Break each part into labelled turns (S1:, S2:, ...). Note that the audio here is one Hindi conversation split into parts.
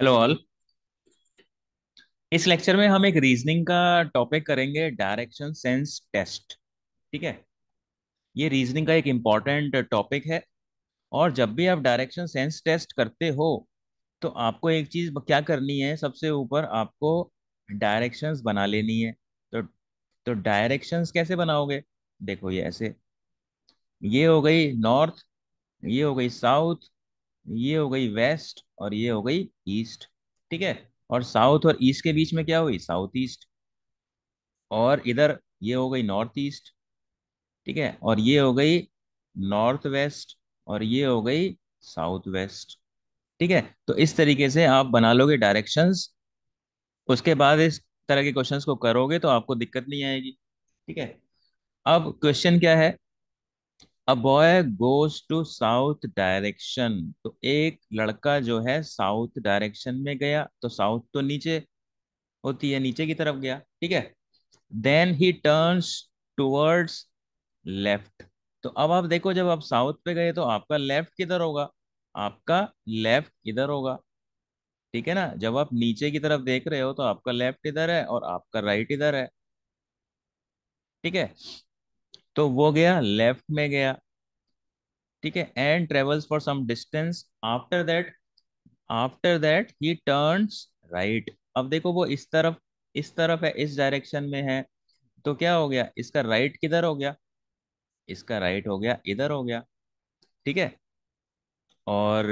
S1: हेलो ऑल इस लेक्चर में हम एक रीजनिंग का टॉपिक करेंगे डायरेक्शन सेंस टेस्ट ठीक है ये रीजनिंग का एक इम्पॉर्टेंट टॉपिक है और जब भी आप डायरेक्शन सेंस टेस्ट करते हो तो आपको एक चीज़ क्या करनी है सबसे ऊपर आपको डायरेक्शंस बना लेनी है तो तो डायरेक्शंस कैसे बनाओगे देखो ये ऐसे ये हो गई नॉर्थ ये हो गई साउथ ये हो गई वेस्ट और ये हो गई ईस्ट ठीक है और साउथ और ईस्ट के बीच में क्या हुई साउथ ईस्ट और इधर ये हो गई नॉर्थ ईस्ट ठीक है और ये हो गई नॉर्थ वेस्ट और ये हो गई साउथ वेस्ट ठीक है तो इस तरीके से आप बना लोगे डायरेक्शंस उसके बाद इस तरह के क्वेश्चंस को करोगे तो आपको दिक्कत नहीं आएगी ठीक है अब क्वेश्चन क्या है a boy goes to south direction तो एक लड़का जो है साउथ डायरेक्शन में गया तो साउथ तो नीचे होती है नीचे की तरफ गया ठीक है then he turns towards left तो अब आप देखो जब आप साउथ पे गए तो आपका लेफ्ट किधर होगा आपका लेफ्ट इधर होगा ठीक है ना जब आप नीचे की तरफ देख रहे हो तो आपका लेफ्ट इधर है और आपका राइट इधर है ठीक है तो वो गया लेफ्ट में गया ठीक है and travels for some distance after that after that he turns right अब देखो वो इस तरफ इस तरफ है इस डायरेक्शन में है तो क्या हो गया इसका राइट किधर हो गया इसका राइट हो गया इधर हो गया ठीक है और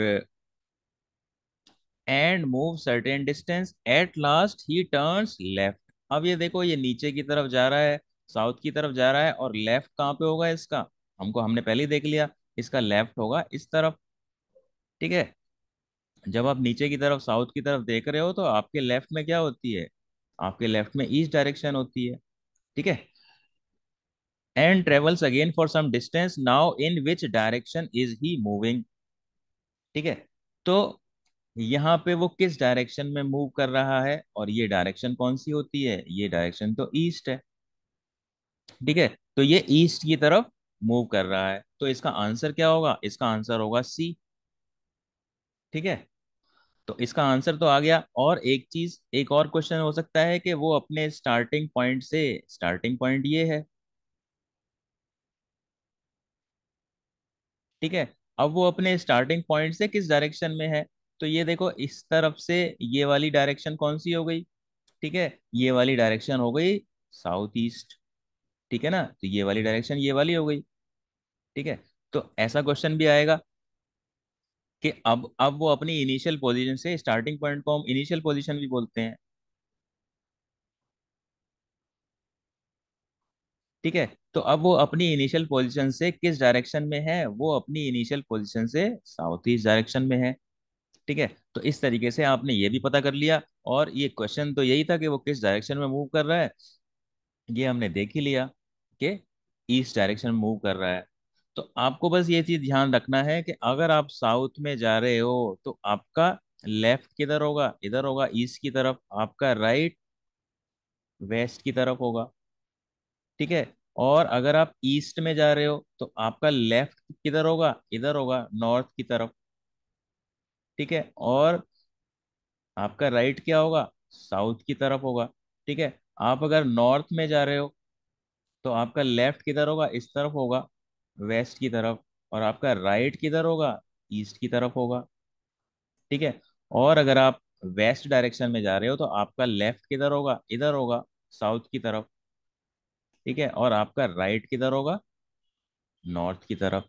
S1: and move certain distance at last he turns left अब ये देखो ये नीचे की तरफ जा रहा है साउथ की तरफ जा रहा है और लेफ्ट कहाँ पे होगा इसका हमको हमने पहले ही देख लिया इसका लेफ्ट होगा इस तरफ ठीक है जब आप नीचे की तरफ साउथ की तरफ देख रहे हो तो आपके लेफ्ट में क्या होती है आपके लेफ्ट में ईस्ट डायरेक्शन होती है ठीक है and travels again for some distance now in which direction is he moving ठीक है तो यहाँ पे वो किस डायरेक्शन में मूव कर रहा है और ये डायरेक्शन कौन सी होती है ये डायरेक्शन तो ईस्ट है ठीक है तो ये ईस्ट की तरफ मूव कर रहा है तो इसका आंसर क्या होगा इसका आंसर होगा सी ठीक है तो इसका आंसर तो आ गया और एक चीज एक और क्वेश्चन हो सकता है कि वो अपने स्टार्टिंग पॉइंट से स्टार्टिंग पॉइंट ये है ठीक है अब वो अपने स्टार्टिंग पॉइंट से किस डायरेक्शन में है तो ये देखो इस तरफ से ये वाली डायरेक्शन कौन सी हो गई ठीक है ये वाली डायरेक्शन हो गई साउथ ईस्ट ठीक है ना तो ये वाली डायरेक्शन ये वाली हो गई ठीक है तो ऐसा क्वेश्चन भी आएगा कि अब अब वो अपनी इनिशियल पोजीशन से स्टार्टिंग पॉइंट को हम इनिशियल पोजीशन भी बोलते हैं ठीक है तो अब वो अपनी इनिशियल पोजीशन से किस डायरेक्शन में है वो अपनी इनिशियल पोजीशन से साउथ ईस्ट डायरेक्शन में है ठीक है तो इस तरीके से आपने ये भी पता कर लिया और ये क्वेश्चन तो यही था कि वो किस डायरेक्शन में मूव कर रहा है ये हमने देख ही लिया कि ईस्ट डायरेक्शन मूव कर रहा है तो आपको बस ये चीज़ ध्यान रखना है कि अगर आप साउथ में जा रहे हो तो आपका लेफ्ट किधर होगा इधर होगा ईस्ट की तरफ आपका राइट वेस्ट की तरफ होगा ठीक है और अगर आप ईस्ट में जा रहे हो तो आपका लेफ्ट किधर होगा इधर होगा नॉर्थ की तरफ ठीक है और आपका राइट क्या होगा साउथ की तरफ होगा ठीक है आप अगर नॉर्थ में जा रहे हो तो आपका लेफ्ट किधर होगा इस तरफ होगा वेस्ट की तरफ और आपका राइट किधर होगा ईस्ट की तरफ होगा ठीक है और अगर आप वेस्ट डायरेक्शन में जा रहे हो तो आपका लेफ्ट किधर होगा इधर होगा साउथ की तरफ ठीक है और आपका राइट किधर होगा नॉर्थ की तरफ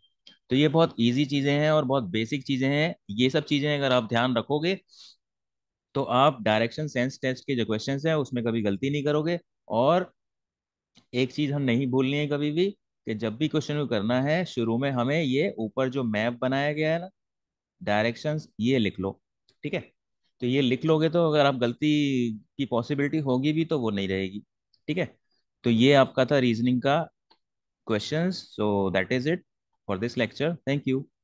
S1: तो ये बहुत इजी चीज़ें हैं और बहुत बेसिक चीज़ें हैं ये सब चीज़ें अगर आप ध्यान रखोगे तो आप डायरेक्शन सेंस टेस्ट के जो क्वेश्चन हैं उसमें कभी गलती नहीं करोगे और एक चीज हम नहीं भूलनी है कभी भी कि जब भी क्वेश्चन को करना है शुरू में हमें ये ऊपर जो मैप बनाया गया है ना डायरेक्शन ये लिख लो ठीक है तो ये लिख लोगे तो अगर आप गलती की पॉसिबिलिटी होगी भी तो वो नहीं रहेगी ठीक है तो ये आपका था रीजनिंग का question so that is it for this lecture thank you